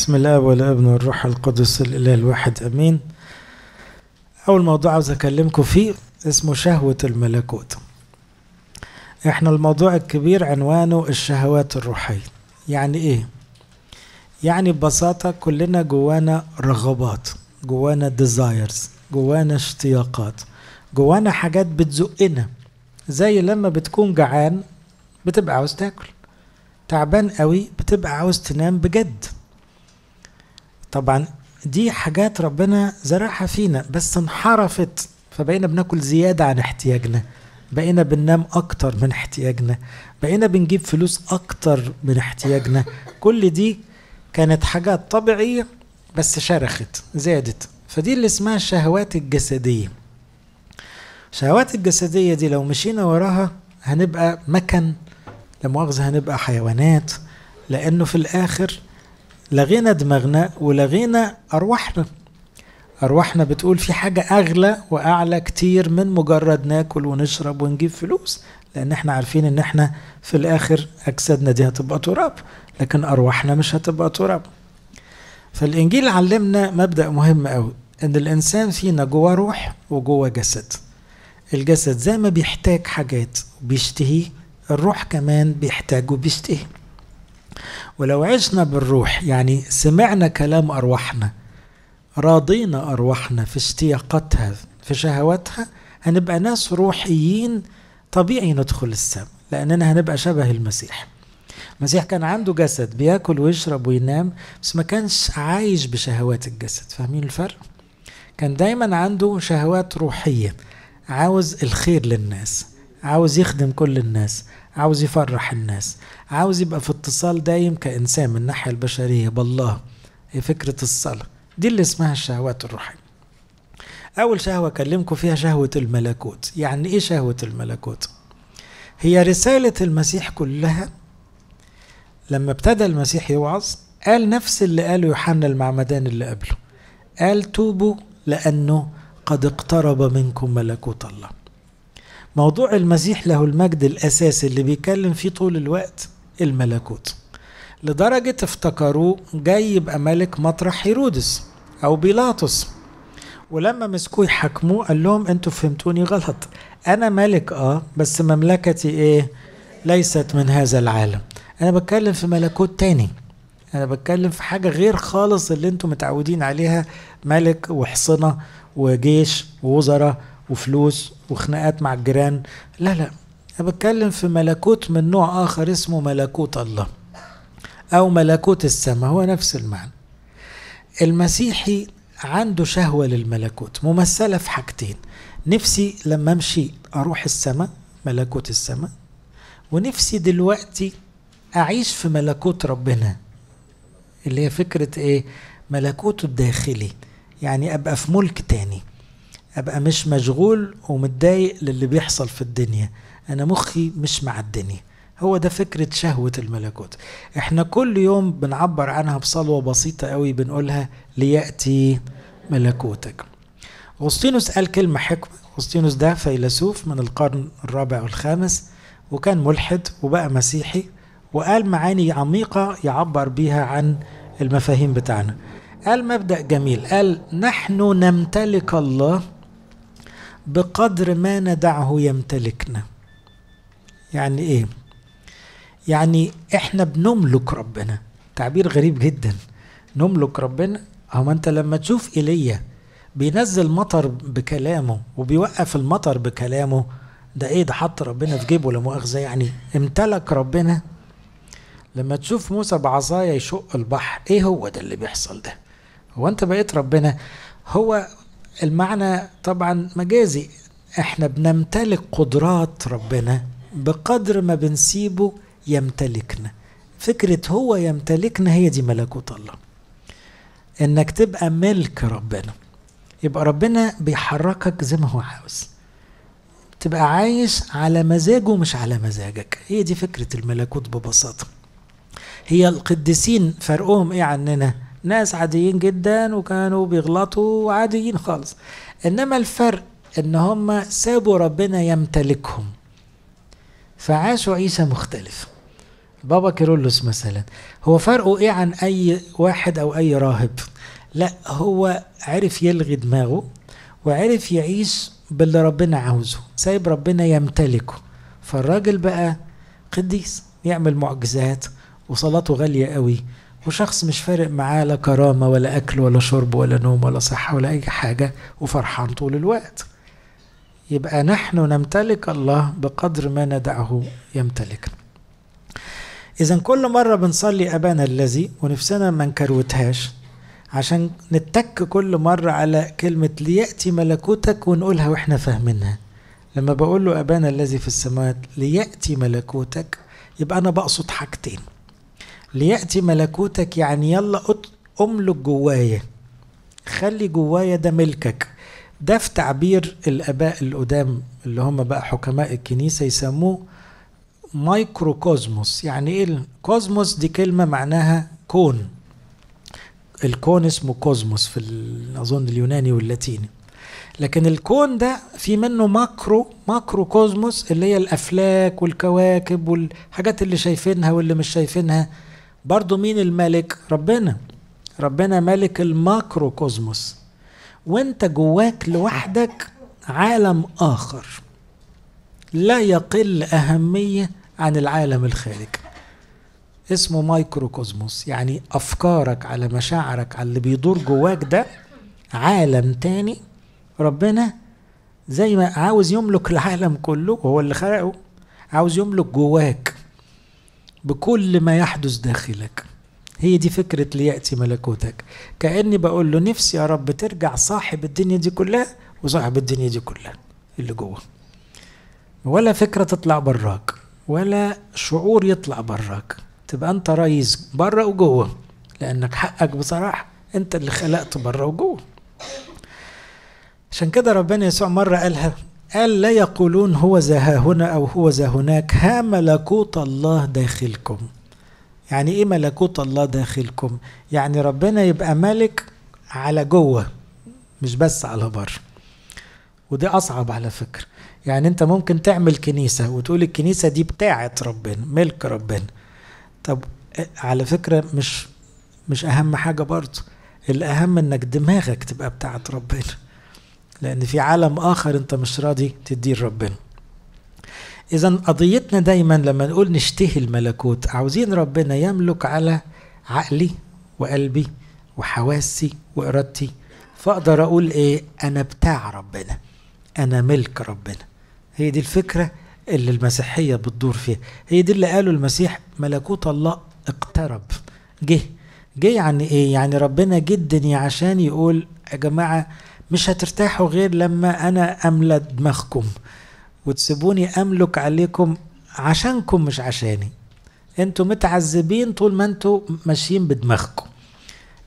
بسم الله والابن والروح القدس الاله الواحد امين اول موضوع عاوز اكلمكم فيه اسمه شهوه الملكوت احنا الموضوع الكبير عنوانه الشهوات الروحيه يعني ايه يعني ببساطه كلنا جوانا رغبات جوانا ديزايرز جوانا اشتياقات جوانا حاجات بتزقنا زي لما بتكون جعان بتبقى عاوز تاكل تعبان قوي بتبقى عاوز تنام بجد طبعا دي حاجات ربنا زرعها فينا بس انحرفت فبقينا بناكل زيادة عن احتياجنا بقينا بننام أكتر من احتياجنا بقينا بنجيب فلوس أكتر من احتياجنا كل دي كانت حاجات طبيعية بس شرخت زادت فدي اللي اسمها الشهوات الجسدية الشهوات الجسدية دي لو مشينا وراها هنبقى مكن لمؤاخذة هنبقى حيوانات لأنه في الآخر لغينا دماغنا ولغينا أرواحنا أرواحنا بتقول في حاجة أغلى وأعلى كتير من مجرد ناكل ونشرب ونجيب فلوس لأن احنا عارفين إن احنا في الآخر أجسادنا دي هتبقى تراب لكن أرواحنا مش هتبقى تراب فالإنجيل علمنا مبدأ مهم أوي إن الإنسان فينا جوه روح وجوه جسد الجسد زي ما بيحتاج حاجات وبيشتهي الروح كمان بيحتاج وبيشتهي ولو عشنا بالروح يعني سمعنا كلام أرواحنا راضينا أرواحنا في اشتياقاتها في شهواتها هنبقى ناس روحيين طبيعي ندخل السماء لأننا هنبقى شبه المسيح المسيح كان عنده جسد بياكل ويشرب وينام بس ما كانش عايش بشهوات الجسد فاهمين الفرق؟ كان دايما عنده شهوات روحية عاوز الخير للناس عاوز يخدم كل الناس عاوز يفرح الناس عاوز يبقى في اتصال دايم كإنسان من الناحية البشرية بالله هي فكرة الصلاة دي اللي اسمها الشهوات الروحية أول شهوة أكلمكم فيها شهوة الملكوت يعني إيه شهوة الملكوت هي رسالة المسيح كلها لما ابتدى المسيح يوعظ قال نفس اللي قاله يوحنا المعمدان اللي قبله قال توبوا لأنه قد اقترب منكم ملكوت الله موضوع المسيح له المجد الأساسي اللي بيتكلم فيه طول الوقت الملكوت لدرجة افتكروه جاي يبقى ملك مطرح هيرودس أو بيلاطس ولما مسكوه يحاكموه قال لهم انتوا فهمتوني غلط انا ملك اه بس مملكتي ايه ليست من هذا العالم انا بتكلم في ملكوت تاني انا بتكلم في حاجه غير خالص اللي انتوا متعودين عليها ملك وحصنه وجيش ووزراء وفلوس وخناقات مع الجيران لا لا انا بتكلم في ملكوت من نوع اخر اسمه ملكوت الله او ملكوت السماء هو نفس المعنى المسيحي عنده شهوه للملكوت ممثله في حاجتين نفسي لما امشي اروح السماء ملكوت السماء ونفسي دلوقتي اعيش في ملكوت ربنا اللي هي فكره ايه ملكوته الداخلي يعني ابقى في ملك تاني ابقى مش مشغول ومتضايق للي بيحصل في الدنيا انا مخي مش مع الدنيا هو ده فكرة شهوة الملكوت احنا كل يوم بنعبر عنها بصلوة بسيطة قوي بنقولها ليأتي ملكوتك أغسطينوس قال كلمة حكمة أغسطينوس ده فيلسوف من القرن الرابع والخامس وكان ملحد وبقى مسيحي وقال معاني عميقة يعبر بيها عن المفاهيم بتاعنا قال مبدأ جميل قال نحن نمتلك الله بقدر ما ندعه يمتلكنا يعني ايه يعني احنا بنملك ربنا تعبير غريب جدا نملك ربنا هو انت لما تشوف ايليا بينزل مطر بكلامه وبيوقف المطر بكلامه ده ايه ده حط ربنا في جيبه لا مؤاخذه يعني امتلك ربنا لما تشوف موسى بعصايا يشق البحر ايه هو ده اللي بيحصل ده هو انت بقيت ربنا هو المعنى طبعا مجازي احنا بنمتلك قدرات ربنا بقدر ما بنسيبه يمتلكنا فكرة هو يمتلكنا هي دي ملكوت الله انك تبقى ملك ربنا يبقى ربنا بيحركك زي ما هو عاوز تبقى عايش على مزاجه مش على مزاجك هي دي فكرة الملكوت ببساطة هي القديسين فرقهم ايه عننا؟ ناس عاديين جدا وكانوا بيغلطوا عاديين خالص انما الفرق ان هم سابوا ربنا يمتلكهم فعاشوا عيشة مختلفة بابا كيرولوس مثلا هو فرقه ايه عن اي واحد او اي راهب لا هو عرف يلغي دماغه وعرف يعيش باللي ربنا عاوزه سايب ربنا يمتلكه فالراجل بقى قديس يعمل معجزات وصلاته غالية قوي وشخص مش فارق معاه لا كرامه ولا اكل ولا شرب ولا نوم ولا صحه ولا اي حاجه وفرحان طول الوقت يبقى نحن نمتلك الله بقدر ما ندعه يمتلكنا اذا كل مره بنصلي ابانا الذي ونفسنا ما نكروتهاش عشان نتك كل مره على كلمه لياتي ملكوتك ونقولها واحنا فاهمينها لما بقول له ابانا الذي في السماوات لياتي ملكوتك يبقى انا بقصد حاجتين ليأتي ملكوتك يعني يلا أملك جوايا خلي جوايا ده ملكك ده في تعبير الآباء القدام اللي هم بقى حكماء الكنيسة يسموه مايكرو كوزموس يعني ايه كوزموس دي كلمة معناها كون الكون اسمه كوزموس في أظن اليوناني واللاتيني لكن الكون ده في منه ماكرو ماكرو كوزموس اللي هي الافلاك والكواكب والحاجات اللي شايفينها واللي مش شايفينها برضو مين الملك ربنا ربنا ملك كوزموس وانت جواك لوحدك عالم اخر لا يقل اهميه عن العالم الخارج اسمه مايكرو كوزموس يعني افكارك على مشاعرك على اللي بيدور جواك ده عالم تاني ربنا زي ما عاوز يملك العالم كله وهو اللي خلقه عاوز يملك جواك بكل ما يحدث داخلك هي دي فكرة ليأتي ملكوتك كأني بقول له نفسي يا رب ترجع صاحب الدنيا دي كلها وصاحب الدنيا دي كلها اللي جوه ولا فكرة تطلع براك ولا شعور يطلع براك تبقى انت رئيس برا وجوه لانك حقك بصراحة انت اللي خلقت برا وجوه عشان كده ربنا يسوع مرة قالها قال لا يقولون هو ذا هنا أو هو ذا هناك ها ملكوت الله داخلكم يعني إيه ملكوت الله داخلكم يعني ربنا يبقى ملك على جوه مش بس على بره ودي أصعب على فكرة يعني أنت ممكن تعمل كنيسة وتقول الكنيسة دي بتاعة ربنا ملك ربنا طب آه، على فكرة مش مش أهم حاجة برضه الأهم إنك دماغك تبقى بتاعة ربنا لأن في عالم آخر أنت مش راضي تديه لربنا إذا قضيتنا دايما لما نقول نشتهي الملكوت عاوزين ربنا يملك على عقلي وقلبي وحواسي وإرادتي فأقدر أقول إيه أنا بتاع ربنا أنا ملك ربنا هي دي الفكرة اللي المسيحية بتدور فيها هي دي اللي قاله المسيح ملكوت الله اقترب جه جه يعني ايه يعني ربنا جه الدنيا عشان يقول يا جماعة مش هترتاحوا غير لما أنا أملى دماغكم وتسيبوني أملك عليكم عشانكم مش عشاني انتوا متعذبين طول ما انتوا ماشيين بدماغكم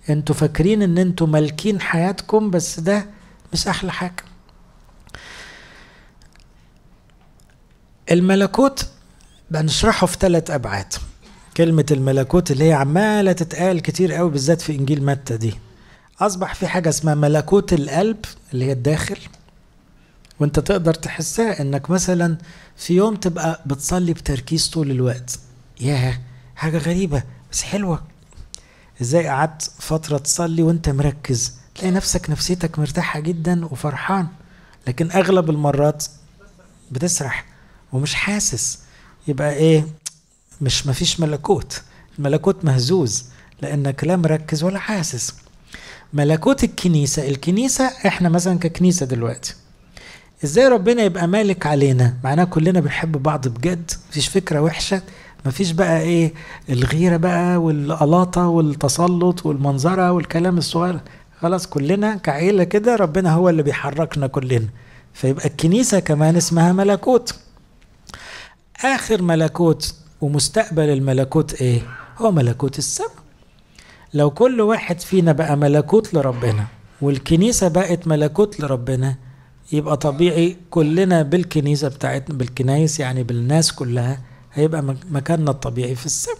انتوا فاكرين ان انتوا مالكين حياتكم بس ده مش احلى حاجه الملكوت بنشرحه في ثلاث ابعاد كلمه الملكوت اللي هي عماله تتقال كتير قوي بالذات في انجيل متى دي اصبح في حاجه اسمها ملكوت القلب اللي هي الداخل وانت تقدر تحسها انك مثلا في يوم تبقى بتصلي بتركيز طول الوقت ياه حاجه غريبه بس حلوه ازاي قعدت فتره تصلي وانت مركز تلاقي نفسك نفسيتك مرتاحه جدا وفرحان لكن اغلب المرات بتسرح ومش حاسس يبقى ايه مش مفيش ملكوت الملكوت مهزوز لانك لا مركز ولا حاسس ملكوت الكنيسة الكنيسة احنا مثلا ككنيسة دلوقتي ازاي ربنا يبقى مالك علينا معناه كلنا بنحب بعض بجد مفيش فكرة وحشة مفيش بقى ايه الغيرة بقى والقلاطة والتسلط والمنظرة والكلام الصغير خلاص كلنا كعيلة كده ربنا هو اللي بيحركنا كلنا فيبقى الكنيسة كمان اسمها ملكوت آخر ملكوت ومستقبل الملكوت ايه هو ملكوت السماء لو كل واحد فينا بقى ملكوت لربنا والكنيسة بقت ملكوت لربنا يبقى طبيعي كلنا بالكنيسة بتاعتنا بالكنايس يعني بالناس كلها هيبقى مكاننا الطبيعي في السماء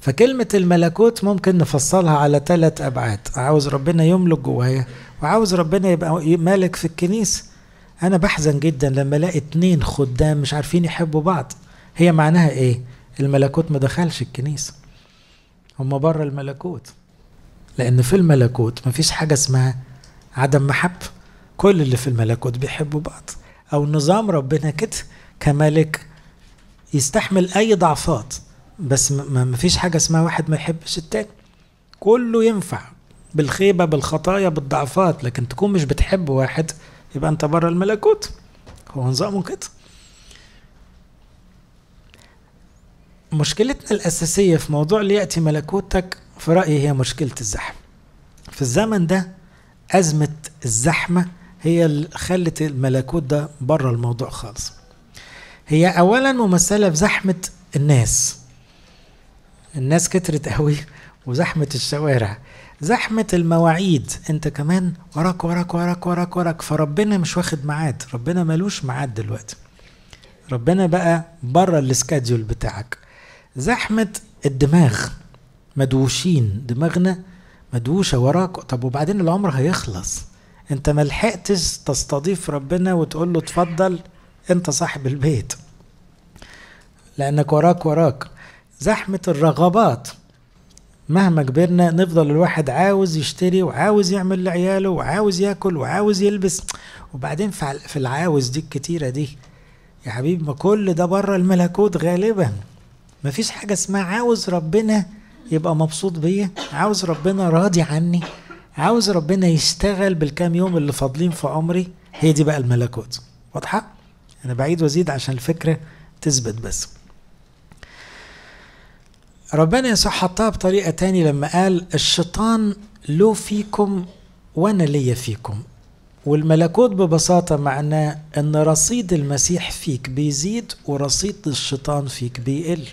فكلمة الملكوت ممكن نفصلها على ثلاث أبعاد عاوز ربنا يملك جوايا وعاوز ربنا يبقى مالك في الكنيسة أنا بحزن جدا لما ألاقي اتنين خدام مش عارفين يحبوا بعض هي معناها إيه؟ الملكوت ما دخلش الكنيسة هم بره الملكوت لأن في الملكوت مفيش حاجة اسمها عدم محبة كل اللي في الملكوت بيحبوا بعض أو نظام ربنا كده كملك يستحمل أي ضعفات بس مفيش حاجة اسمها واحد ما يحبش التاني كله ينفع بالخيبة بالخطايا بالضعفات لكن تكون مش بتحب واحد يبقى أنت بره الملكوت هو نظامه كده مشكلتنا الأساسية في موضوع ليأتي ملكوتك في رأيي هي مشكلة الزحمة في الزمن ده أزمة الزحمة هي اللي خلت الملكوت ده بره الموضوع خالص هي أولا ممثلة في زحمة الناس الناس كترت قوي وزحمة الشوارع زحمة المواعيد انت كمان وراك وراك وراك وراك وراك فربنا مش واخد ميعاد ربنا ملوش ميعاد دلوقتي ربنا بقى بره السكاديول بتاعك زحمه الدماغ مدوشين دماغنا مدوشه وراك طب وبعدين العمر هيخلص انت ما لحقتش تستضيف ربنا وتقول له اتفضل انت صاحب البيت لانك وراك وراك زحمه الرغبات مهما كبرنا نفضل الواحد عاوز يشتري وعاوز يعمل لعياله وعاوز ياكل وعاوز يلبس وبعدين في العاوز دي الكتيره دي يا حبيبي ما كل ده بره الملكوت غالبا مفيش حاجه اسمها عاوز ربنا يبقى مبسوط بيا عاوز ربنا راضي عني عاوز ربنا يشتغل بالكام يوم اللي فاضلين في عمري هي دي بقى الملكوت واضحه انا بعيد وازيد عشان الفكره تثبت بس ربنا يسوع حطها بطريقه تاني لما قال الشيطان له فيكم وانا ليا فيكم والملكوت ببساطه معناه ان رصيد المسيح فيك بيزيد ورصيد الشيطان فيك بيقل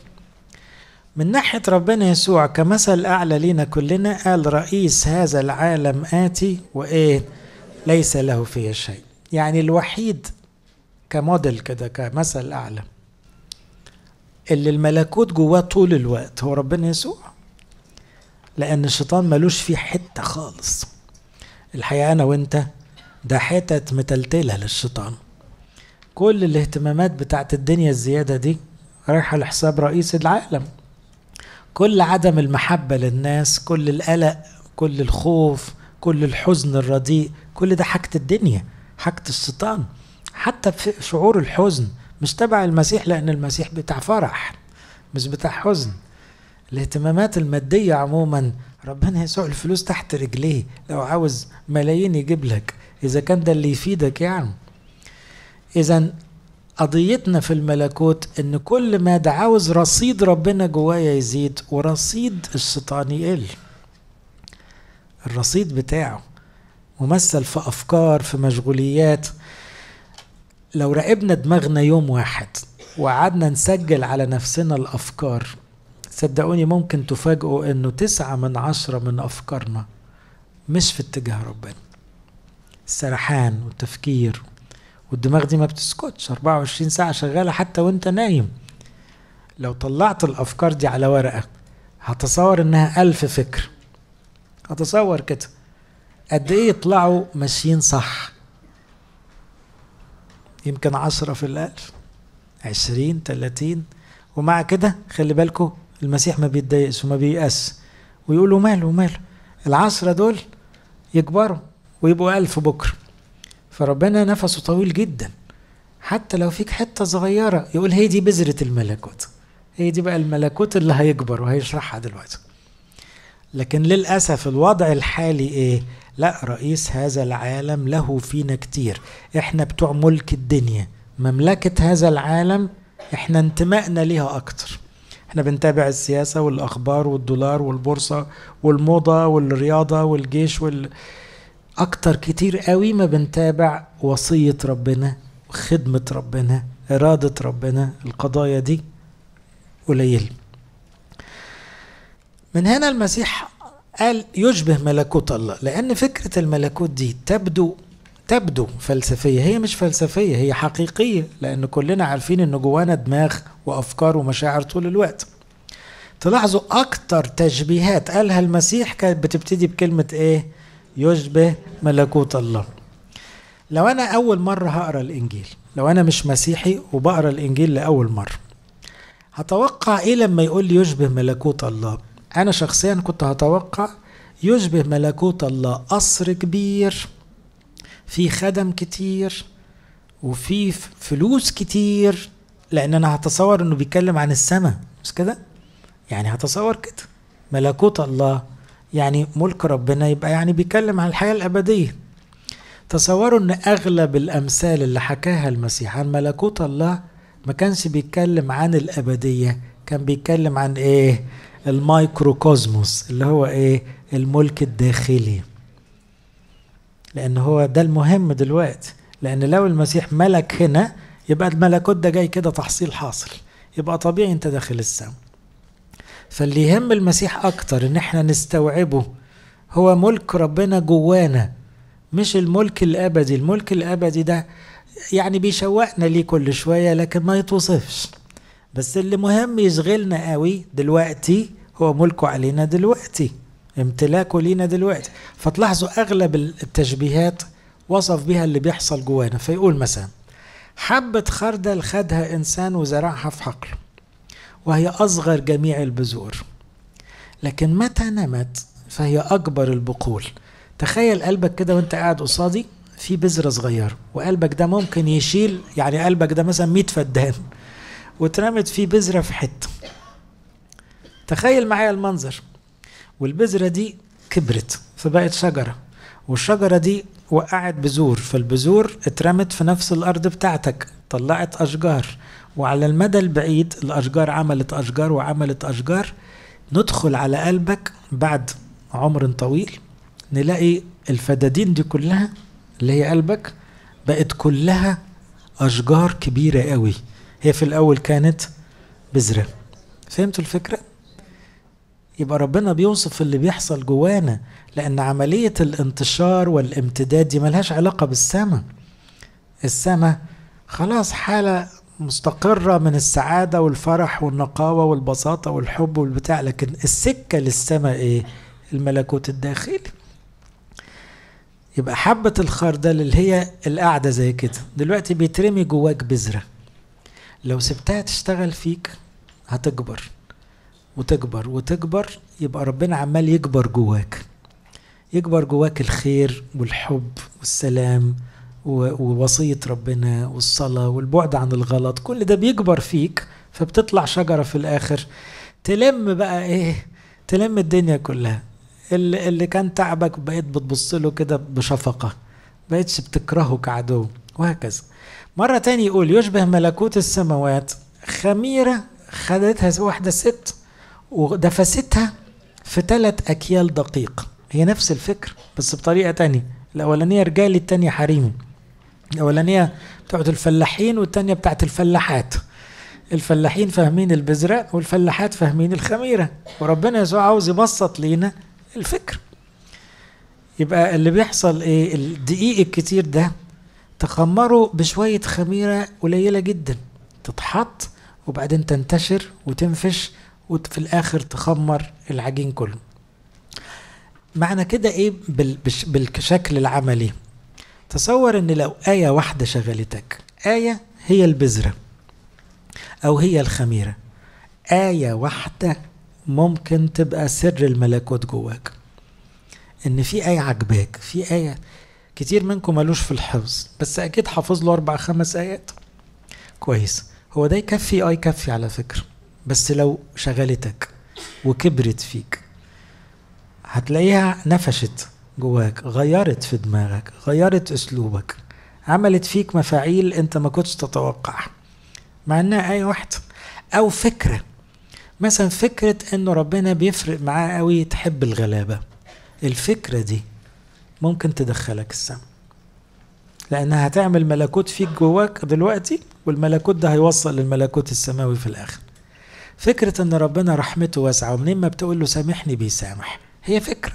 من ناحية ربنا يسوع كمثل أعلى لينا كلنا قال رئيس هذا العالم آتي وإيه ليس له فيه شيء يعني الوحيد كموديل كده كمثل أعلى اللي الملكوت جواه طول الوقت هو ربنا يسوع لأن الشيطان ملوش فيه حتة خالص الحقيقة أنا وأنت ده حتت متلتلة للشيطان كل الاهتمامات بتاعت الدنيا الزيادة دي رايحة لحساب رئيس العالم كل عدم المحبة للناس كل القلق كل الخوف كل الحزن الرديء كل ده حاجة الدنيا حاجة الشيطان حتى في شعور الحزن مش تبع المسيح لأن المسيح بتاع فرح مش بتاع حزن الاهتمامات المادية عموما ربنا يسوع الفلوس تحت رجليه لو عاوز ملايين يجيب لك إذا كان ده اللي يفيدك يعني إذا قضيتنا في الملكوت ان كل ما ده عاوز رصيد ربنا جوايا يزيد ورصيد الشيطان يقل الرصيد بتاعه ممثل في افكار في مشغوليات لو راقبنا دماغنا يوم واحد وقعدنا نسجل على نفسنا الافكار صدقوني ممكن تفاجئوا انه تسعة من عشرة من افكارنا مش في اتجاه ربنا السرحان والتفكير والدماغ دي ما بتسكتش 24 ساعة شغالة حتى وانت نايم لو طلعت الأفكار دي على ورقة هتصور إنها ألف فكر هتصور كده قد إيه يطلعوا ماشيين صح يمكن عشرة في الألف عشرين تلاتين ومع كده خلي بالكو المسيح ما بيتضايقش وما بيقاس ويقولوا ماله ماله العشرة دول يكبروا ويبقوا ألف بكرة فربنا نفسه طويل جدا حتى لو فيك حتة صغيرة يقول هي دي بذرة الملكوت هي دي بقى الملكوت اللي هيكبر وهيشرحها دلوقتي لكن للأسف الوضع الحالي إيه لا رئيس هذا العالم له فينا كتير احنا بتوع ملك الدنيا مملكة هذا العالم احنا انتمائنا ليها اكتر احنا بنتابع السياسة والاخبار والدولار والبورصة والموضة والرياضة والجيش وال... اكتر كتير قوي ما بنتابع وصية ربنا خدمة ربنا إرادة ربنا القضايا دي قليل من هنا المسيح قال يشبه ملكوت الله لأن فكرة الملكوت دي تبدو تبدو فلسفية هي مش فلسفية هي حقيقية لأن كلنا عارفين إن جوانا دماغ وأفكار ومشاعر طول الوقت تلاحظوا أكتر تشبيهات قالها المسيح كانت بتبتدي بكلمة إيه؟ يشبه ملكوت الله لو أنا أول مرة هقرأ الإنجيل لو أنا مش مسيحي وبقرأ الإنجيل لأول مرة هتوقع إيه لما يقول لي يشبه ملكوت الله أنا شخصيا كنت هتوقع يشبه ملكوت الله قصر كبير في خدم كتير وفي فلوس كتير لأن أنا هتصور إنه بيتكلم عن السماء مش كده؟ يعني هتصور كده ملكوت الله يعني ملك ربنا يبقى يعني بيتكلم عن الحياة الأبدية تصوروا أن أغلب الأمثال اللي حكاها المسيح عن ملكوت الله ما كانش بيتكلم عن الأبدية كان بيتكلم عن إيه المايكروكوزموس اللي هو إيه الملك الداخلي لأن هو ده المهم دلوقتي لأن لو المسيح ملك هنا يبقى الملكوت ده جاي كده تحصيل حاصل يبقى طبيعي أنت داخل السماء فاللي يهم المسيح اكتر ان احنا نستوعبه هو ملك ربنا جوانا مش الملك الابدي الملك الابدي ده يعني بيشوقنا ليه كل شويه لكن ما يتوصفش بس اللي مهم يشغلنا قوي دلوقتي هو ملكه علينا دلوقتي امتلاكه لينا دلوقتي فتلاحظوا اغلب التشبيهات وصف بها اللي بيحصل جوانا فيقول مثلا حبة خردل خدها إنسان وزرعها في حقله وهي أصغر جميع البذور لكن متى نمت فهي أكبر البقول تخيل قلبك كده وانت قاعد قصادي في بذرة صغيرة وقلبك ده ممكن يشيل يعني قلبك ده مثلا 100 فدان واترمت فيه بذرة في حتة تخيل معايا المنظر والبذرة دي كبرت فبقت شجرة والشجرة دي وقعت بذور فالبذور اترمت في نفس الأرض بتاعتك طلعت أشجار وعلى المدى البعيد الأشجار عملت أشجار وعملت أشجار ندخل على قلبك بعد عمر طويل نلاقي الفدادين دي كلها اللي هي قلبك بقت كلها أشجار كبيرة قوي هي في الأول كانت بذرة فهمتوا الفكرة؟ يبقى ربنا بيوصف اللي بيحصل جوانا لأن عملية الانتشار والامتداد دي ملهاش علاقة بالسماء السماء خلاص حالة مستقرة من السعادة والفرح والنقاوة والبساطة والحب والبتاع لكن السكة للسماء ايه الملكوت الداخلي يبقى حبة الخردل اللي هي القاعدة زي كده دلوقتي بيترمي جواك بذرة لو سبتها تشتغل فيك هتكبر وتكبر وتكبر يبقى ربنا عمال يكبر جواك يكبر جواك الخير والحب والسلام ووصية ربنا والصلاة والبعد عن الغلط كل ده بيكبر فيك فبتطلع شجرة في الآخر تلم بقى إيه تلم الدنيا كلها اللي, اللي كان تعبك بقيت بتبص له كده بشفقة بقيتش بتكرهه كعدو وهكذا مرة تاني يقول يشبه ملكوت السماوات خميرة خدتها واحدة ست ودفستها في ثلاث أكيال دقيق هي نفس الفكر بس بطريقة تانية الأولانية رجالي التانية حريمي الاولانيه بتاعت الفلاحين والثانيه بتاعت الفلاحات الفلاحين فاهمين البذره والفلاحات فاهمين الخميره وربنا يسوع عاوز يبسط لينا الفكر يبقى اللي بيحصل ايه الدقيق الكتير ده تخمره بشويه خميره قليله جدا تتحط وبعدين تنتشر وتنفش وفي الاخر تخمر العجين كله معنى كده ايه بالشكل العملي تصور ان لو آية واحدة شغلتك آية هي البذرة أو هي الخميرة آية واحدة ممكن تبقى سر الملكوت جواك ان في آية عجباك في آية كتير منكم ملوش في الحفظ بس أكيد حافظ له أربع خمس آيات كويس هو ده يكفي اه يكفي على فكرة بس لو شغلتك وكبرت فيك هتلاقيها نفشت جواك غيرت في دماغك غيرت اسلوبك عملت فيك مفاعيل انت ما كنتش تتوقعها مع انها ايه واحده او فكره مثلا فكره انه ربنا بيفرق معاه قوي تحب الغلابه الفكره دي ممكن تدخلك السم لانها هتعمل ملكوت فيك جواك دلوقتي والملكوت ده هيوصل للملكوت السماوي في الاخر فكره ان ربنا رحمته واسعه ومنين ما بتقول له سامحني بيسامح هي فكره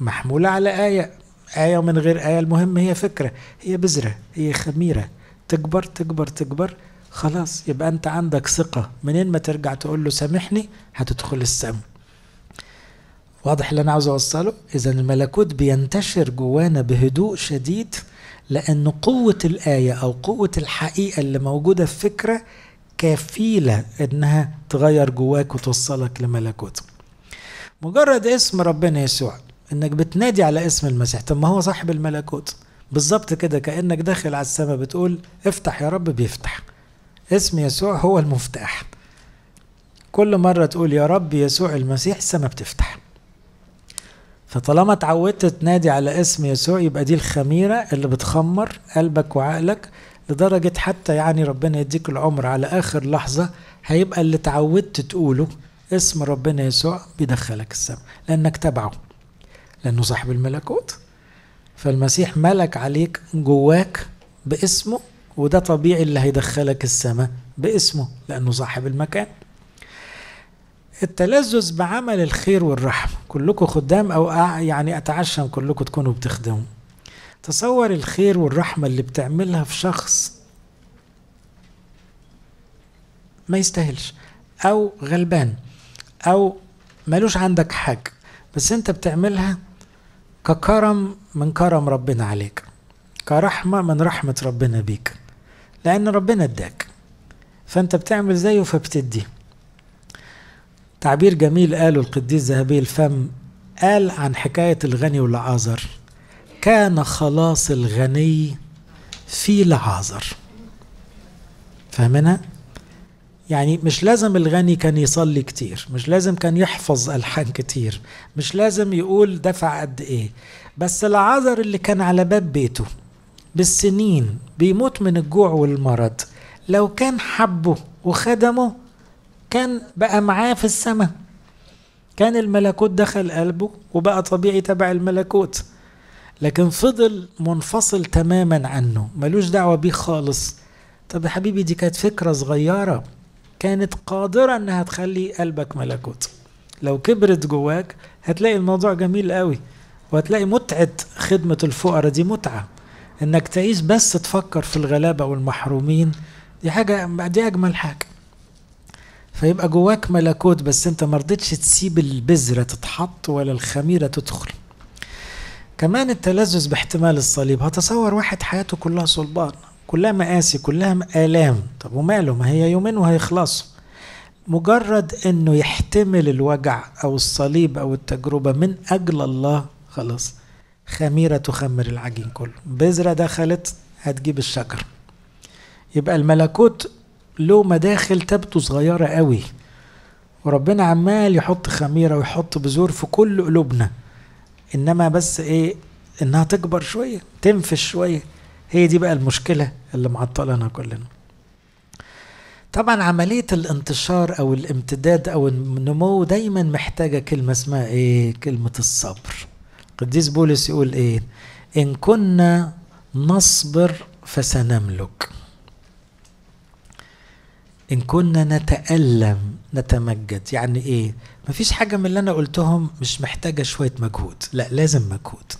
محمولة على آية آية ومن غير آية المهم هي فكرة هي بذرة هي خميرة تكبر تكبر تكبر خلاص يبقى أنت عندك ثقة منين ما ترجع تقول له سامحني هتدخل السم واضح اللي أنا عاوز أوصله إذا الملكوت بينتشر جوانا بهدوء شديد لأن قوة الآية أو قوة الحقيقة اللي موجودة في فكرة كفيلة إنها تغير جواك وتوصلك لملكوت مجرد اسم ربنا يسوع انك بتنادي على اسم المسيح طب ما هو صاحب الملكوت بالظبط كده كانك داخل على السماء بتقول افتح يا رب بيفتح اسم يسوع هو المفتاح كل مرة تقول يا رب يسوع المسيح السماء بتفتح فطالما اتعودت تنادي على اسم يسوع يبقى دي الخميرة اللي بتخمر قلبك وعقلك لدرجة حتى يعني ربنا يديك العمر على آخر لحظة هيبقى اللي اتعودت تقوله اسم ربنا يسوع بيدخلك السماء لأنك تبعه لأنه صاحب الملكوت فالمسيح ملك عليك جواك باسمه وده طبيعي اللي هيدخلك السماء باسمه لأنه صاحب المكان التلذذ بعمل الخير والرحمة كلكم خدام أو يعني أتعشم كلكم تكونوا بتخدموا تصور الخير والرحمة اللي بتعملها في شخص ما يستاهلش أو غلبان أو ملوش عندك حاجة بس انت بتعملها ككرم من كرم ربنا عليك كرحمة من رحمة ربنا بيك لأن ربنا اداك فأنت بتعمل زيه فبتدي تعبير جميل قاله القديس ذهبي الفم قال عن حكاية الغني والعازر كان خلاص الغني في العازر فهمنا؟ يعني مش لازم الغني كان يصلي كتير مش لازم كان يحفظ ألحان كتير مش لازم يقول دفع قد إيه بس العذر اللي كان على باب بيته بالسنين بيموت من الجوع والمرض لو كان حبه وخدمه كان بقى معاه في السماء كان الملكوت دخل قلبه وبقى طبيعي تبع الملكوت لكن فضل منفصل تماما عنه ملوش دعوة بيه خالص طب يا حبيبي دي كانت فكرة صغيرة كانت قادرة انها تخلي قلبك ملكوت لو كبرت جواك هتلاقي الموضوع جميل قوي وهتلاقي متعة خدمة الفقراء دي متعة انك تعيش بس تفكر في الغلابة والمحرومين دي حاجة دي اجمل حاجة فيبقى جواك ملكوت بس انت مرضتش تسيب البذرة تتحط ولا الخميرة تدخل كمان التلذذ باحتمال الصليب هتصور واحد حياته كلها صلبان كلها مقاسي كلها آلام طب وماله ما هي يومين وهيخلصوا مجرد انه يحتمل الوجع او الصليب او التجربه من اجل الله خلاص خميره تخمر العجين كله بذره دخلت هتجيب الشجر يبقى الملكوت له مداخل تبدو صغيره قوي وربنا عمال يحط خميره ويحط بذور في كل قلوبنا انما بس ايه انها تكبر شويه تنفش شويه هي دي بقى المشكلة اللي معطلنا كلنا طبعا عملية الانتشار أو الامتداد أو النمو دايما محتاجة كلمة اسمها إيه كلمة الصبر قديس بولس يقول إيه إن كنا نصبر فسنملك إن كنا نتألم نتمجد يعني إيه مفيش حاجة من اللي أنا قلتهم مش محتاجة شوية مجهود لا لازم مجهود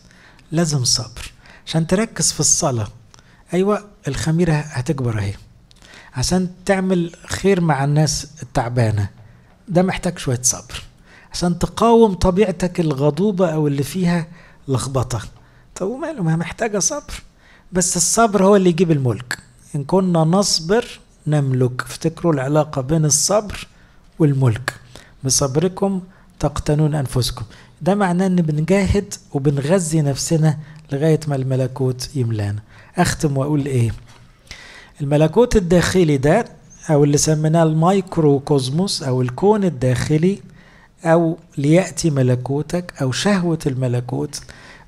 لازم صبر عشان تركز في الصلاة أيوة الخميرة هتكبر أهي عشان تعمل خير مع الناس التعبانة ده محتاج شوية صبر عشان تقاوم طبيعتك الغضوبة أو اللي فيها لخبطة طب وماله ما محتاجة صبر بس الصبر هو اللي يجيب الملك إن كنا نصبر نملك افتكروا العلاقة بين الصبر والملك بصبركم تقتنون أنفسكم ده معناه أن بنجاهد وبنغذي نفسنا لغاية ما الملكوت يملانا أختم وأقول إيه الملكوت الداخلي ده أو اللي سميناه المايكرو كوزموس أو الكون الداخلي أو ليأتي ملكوتك أو شهوة الملكوت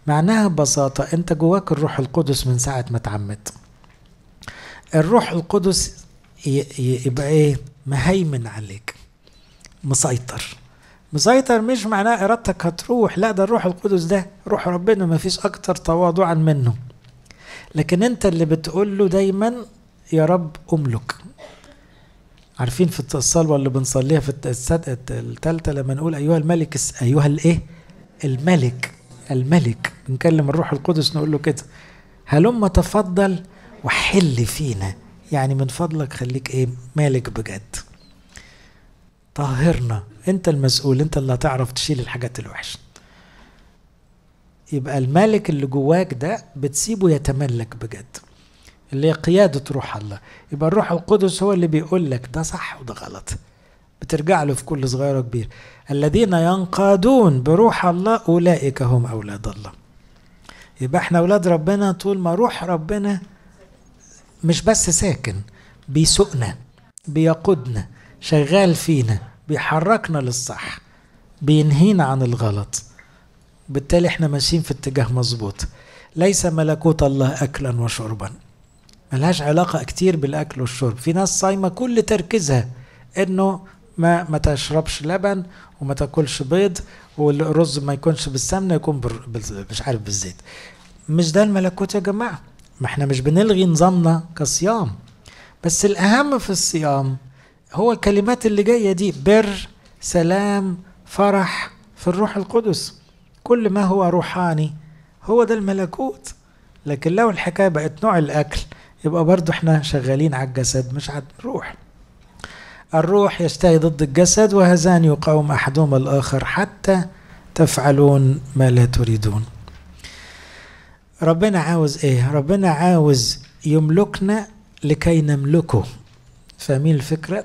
معناها ببساطة أنت جواك الروح القدس من ساعة ما تعمد الروح القدس يبقى إيه مهيمن عليك مسيطر مسيطر مش معناه ارادتك هتروح لا ده الروح القدس ده روح ربنا ما فيش اكتر تواضعا منه لكن انت اللي بتقول له دايما يا رب املك عارفين في الصلوه اللي بنصليها في الثالثه لما نقول ايها الملك ايها الايه الملك الملك بنكلم الروح القدس نقول له كده هلم تفضل وحل فينا يعني من فضلك خليك ايه مالك بجد طهرنا انت المسؤول انت اللي هتعرف تشيل الحاجات الوحشه يبقى الملك اللي جواك ده بتسيبه يتملك بجد اللي هي قيادة روح الله يبقى الروح القدس هو اللي بيقول لك ده صح وده غلط بترجع له في كل صغير وكبير الذين ينقادون بروح الله أولئك هم أولاد الله يبقى احنا أولاد ربنا طول ما روح ربنا مش بس ساكن بيسوقنا بيقودنا شغال فينا بيحركنا للصح بينهينا عن الغلط بالتالي احنا ماشيين في اتجاه مظبوط ليس ملكوت الله اكلا وشربا ملهاش علاقة كتير بالأكل والشرب في ناس صايمة كل تركيزها إنه ما ما تشربش لبن وما تاكلش بيض والرز ما يكونش بالسمنة يكون بر... مش عارف بالزيت مش ده الملكوت يا جماعة ما احنا مش بنلغي نظامنا كصيام بس الأهم في الصيام هو الكلمات اللي جاية دي بر سلام فرح في الروح القدس كل ما هو روحاني هو ده الملكوت لكن لو الحكاية بقت نوع الأكل يبقى برضو احنا شغالين على الجسد مش على الروح الروح يشتهي ضد الجسد وهذان يقاوم أحدهما الآخر حتى تفعلون ما لا تريدون ربنا عاوز ايه ربنا عاوز يملكنا لكي نملكه فاهمين الفكره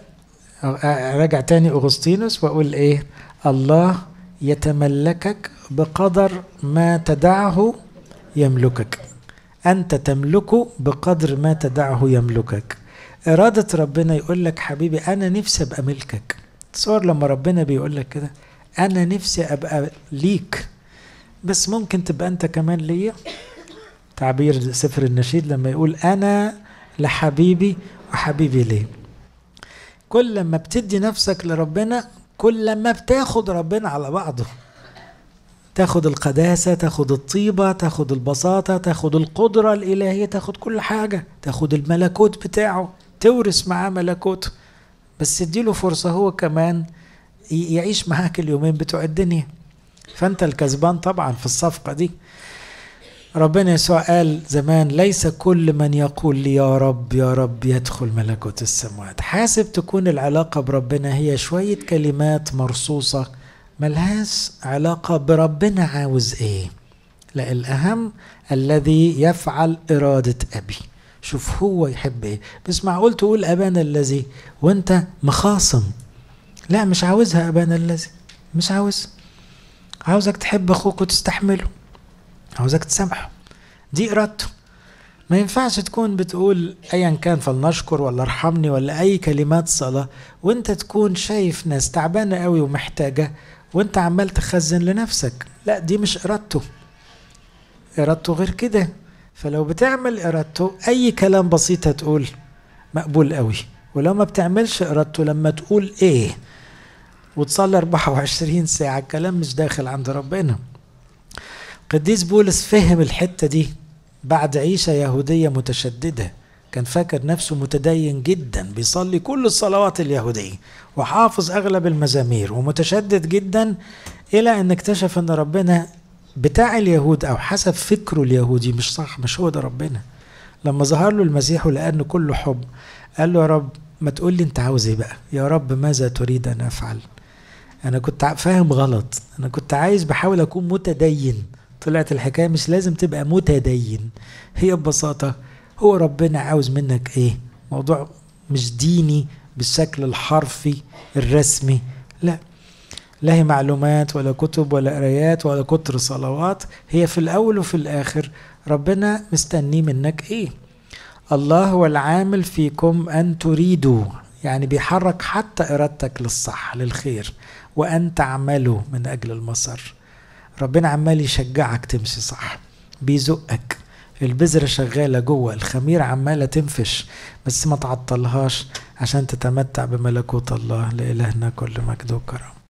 راجع تاني أغسطينوس وأقول إيه الله يتملكك بقدر ما تدعه يملكك أنت تملكه بقدر ما تدعه يملكك إرادة ربنا يقول لك حبيبي أنا نفسي أبقى ملكك تصور لما ربنا بيقول لك كده أنا نفسي أبقى ليك بس ممكن تبقى أنت كمان ليا تعبير سفر النشيد لما يقول أنا لحبيبي وحبيبي ليه كل ما بتدي نفسك لربنا كل ما بتاخد ربنا على بعضه تاخد القداسة تاخد الطيبة تاخد البساطة تاخد القدرة الإلهية تاخد كل حاجة تاخد الملكوت بتاعه تورث معاه ملكوته بس اديله فرصة هو كمان يعيش معاك اليومين بتوع الدنيا فأنت الكسبان طبعا في الصفقة دي ربنا يسوع قال زمان ليس كل من يقول لي يا رب يا رب يدخل ملكوت السماوات حاسب تكون العلاقة بربنا هي شوية كلمات مرصوصة ملهاش علاقة بربنا عاوز ايه لا الأهم الذي يفعل إرادة أبي شوف هو يحب ايه بس معقول تقول أبانا الذي وانت مخاصم لا مش عاوزها أبانا الذي مش عاوز عاوزك تحب أخوك وتستحمله عاوزك تسامحه دي إرادته ما ينفعش تكون بتقول ايا كان فلنشكر ولا ارحمني ولا اي كلمات صلاه وانت تكون شايف ناس تعبانه قوي ومحتاجه وانت عمال تخزن لنفسك لا دي مش ارادته ارادته غير كده فلو بتعمل ارادته اي كلام بسيط هتقول مقبول قوي ولو ما بتعملش ارادته لما تقول ايه وتصلي 24 ساعه الكلام مش داخل عند ربنا قديس بولس فهم الحتة دي بعد عيشة يهودية متشددة كان فاكر نفسه متدين جدا بيصلي كل الصلوات اليهودية وحافظ أغلب المزامير ومتشدد جدا إلى أن اكتشف أن ربنا بتاع اليهود أو حسب فكره اليهودي مش صح مش هو ده ربنا لما ظهر له المسيح ولقى كله حب قال له يا رب ما تقول لي انت عاوز ايه بقى يا رب ماذا تريد ان افعل انا كنت فاهم غلط انا كنت عايز بحاول اكون متدين طلعت الحكايه مش لازم تبقى متدين هي ببساطه هو ربنا عاوز منك ايه موضوع مش ديني بالشكل الحرفي الرسمي لا لا هي معلومات ولا كتب ولا قرايات ولا كتر صلوات هي في الاول وفي الاخر ربنا مستني منك ايه الله هو العامل فيكم ان تريدوا يعني بيحرك حتى ارادتك للصح للخير وان تعملوا من اجل المسار ربنا عمال يشجعك تمشي صح بيزقك البذرة شغالة جوه الخميرة عمالة تنفش بس ما تعطلهاش عشان تتمتع بملكوت الله لإلهنا كل مجد وكرم